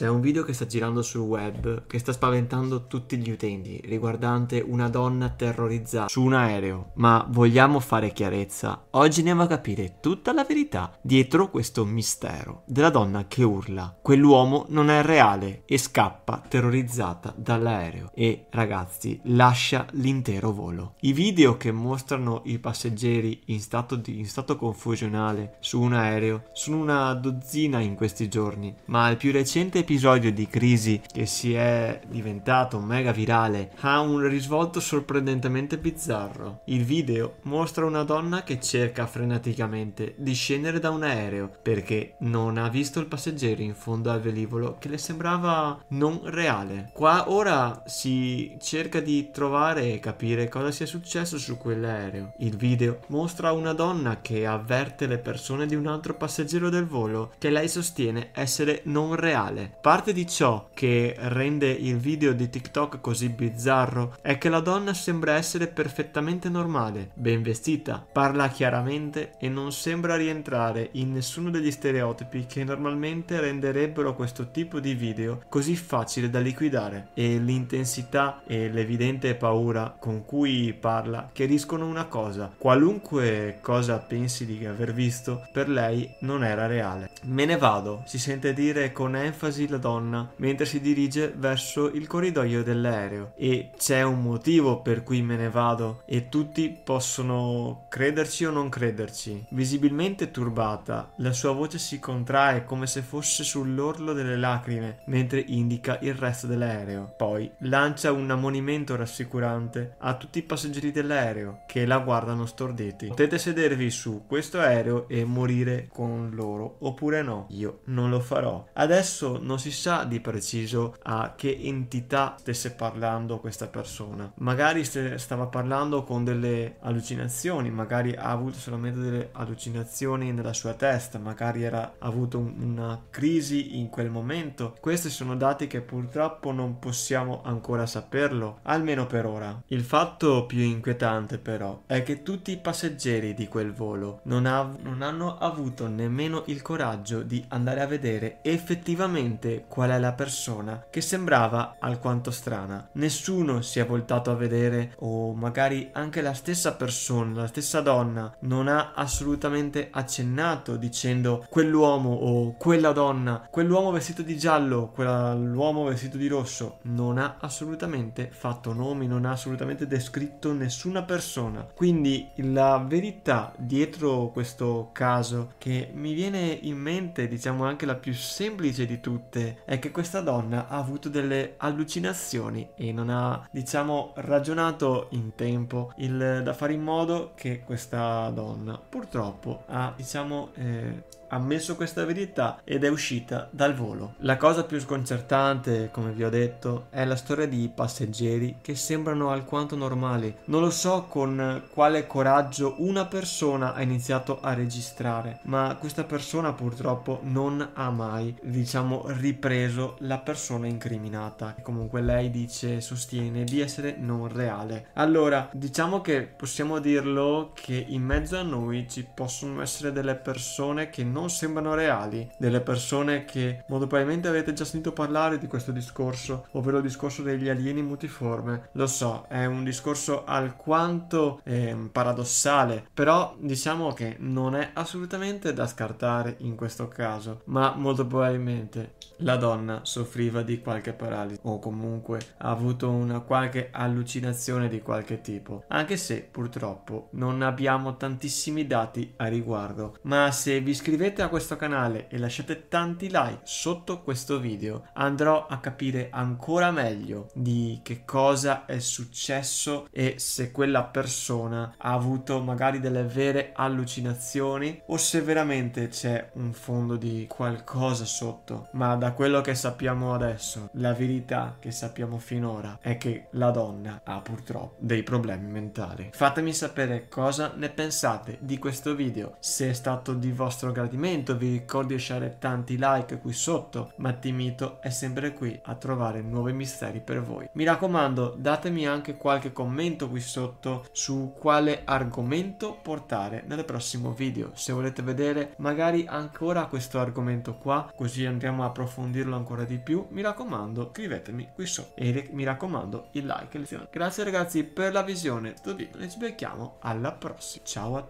C'è un video che sta girando sul web che sta spaventando tutti gli utenti riguardante una donna terrorizzata su un aereo. Ma vogliamo fare chiarezza. Oggi andiamo a capire tutta la verità dietro questo mistero della donna che urla. Quell'uomo non è reale e scappa terrorizzata dall'aereo. E ragazzi, lascia l'intero volo. I video che mostrano i passeggeri in stato, di, in stato confusionale su un aereo sono una dozzina in questi giorni, ma il più recente episodio di crisi che si è diventato mega virale ha un risvolto sorprendentemente bizzarro. Il video mostra una donna che cerca freneticamente di scendere da un aereo perché non ha visto il passeggero in fondo al velivolo che le sembrava non reale. Qua ora si cerca di trovare e capire cosa sia successo su quell'aereo. Il video mostra una donna che avverte le persone di un altro passeggero del volo che lei sostiene essere non reale. Parte di ciò che rende il video di TikTok così bizzarro è che la donna sembra essere perfettamente normale, ben vestita, parla chiaramente e non sembra rientrare in nessuno degli stereotipi che normalmente renderebbero questo tipo di video così facile da liquidare e l'intensità e l'evidente paura con cui parla chiariscono una cosa, qualunque cosa pensi di aver visto per lei non era reale. Me ne vado, si sente dire con enfasi la donna mentre si dirige verso il corridoio dell'aereo e c'è un motivo per cui me ne vado e tutti possono crederci o non crederci. Visibilmente turbata, la sua voce si contrae come se fosse sull'orlo delle lacrime mentre indica il resto dell'aereo. Poi lancia un ammonimento rassicurante a tutti i passeggeri dell'aereo che la guardano storditi. Potete sedervi su questo aereo e morire con loro oppure no. Io non lo farò. Adesso non si sa di preciso a che entità stesse parlando questa persona. Magari stava parlando con delle allucinazioni, magari ha avuto solamente delle allucinazioni nella sua testa, magari era, ha avuto una crisi in quel momento. Questi sono dati che purtroppo non possiamo ancora saperlo, almeno per ora. Il fatto più inquietante però è che tutti i passeggeri di quel volo non, ha, non hanno avuto nemmeno il coraggio di andare a vedere effettivamente mente qual è la persona che sembrava alquanto strana. Nessuno si è voltato a vedere o magari anche la stessa persona, la stessa donna non ha assolutamente accennato dicendo quell'uomo o quella donna, quell'uomo vestito di giallo, quell'uomo vestito di rosso, non ha assolutamente fatto nomi, non ha assolutamente descritto nessuna persona. Quindi la verità dietro questo caso che mi viene in mente, diciamo anche la più semplice di tutte, parte è che questa donna ha avuto delle allucinazioni e non ha, diciamo, ragionato in tempo il, da fare in modo che questa donna purtroppo ha, diciamo, eh, ammesso questa verità ed è uscita dal volo. La cosa più sconcertante, come vi ho detto, è la storia di passeggeri che sembrano alquanto normali. Non lo so con quale coraggio una persona ha iniziato a registrare, ma questa persona purtroppo non ha mai, diciamo, ripreso la persona incriminata, che comunque lei dice, sostiene di essere non reale. Allora, diciamo che possiamo dirlo che in mezzo a noi ci possono essere delle persone che non non sembrano reali, delle persone che molto probabilmente avete già sentito parlare di questo discorso, ovvero il discorso degli alieni multiforme. Lo so, è un discorso alquanto eh, paradossale, però diciamo che non è assolutamente da scartare in questo caso, ma molto probabilmente la donna soffriva di qualche paralisi o comunque ha avuto una qualche allucinazione di qualche tipo, anche se purtroppo non abbiamo tantissimi dati a riguardo, ma se vi scrivete iscrivete a questo canale e lasciate tanti like sotto questo video andrò a capire ancora meglio di che cosa è successo e se quella persona ha avuto magari delle vere allucinazioni o se veramente c'è un fondo di qualcosa sotto ma da quello che sappiamo adesso la verità che sappiamo finora è che la donna ha purtroppo dei problemi mentali fatemi sapere cosa ne pensate di questo video se è stato di vostro gradimento commento, vi ricordo di lasciare tanti like qui sotto, ma Timito è sempre qui a trovare nuovi misteri per voi. Mi raccomando, datemi anche qualche commento qui sotto su quale argomento portare nel prossimo video. Se volete vedere magari ancora questo argomento qua, così andiamo a approfondirlo ancora di più, mi raccomando, scrivetemi qui sotto e mi raccomando il like e lezione. Grazie ragazzi per la visione di vi video, ci becchiamo alla prossima. Ciao a tutti.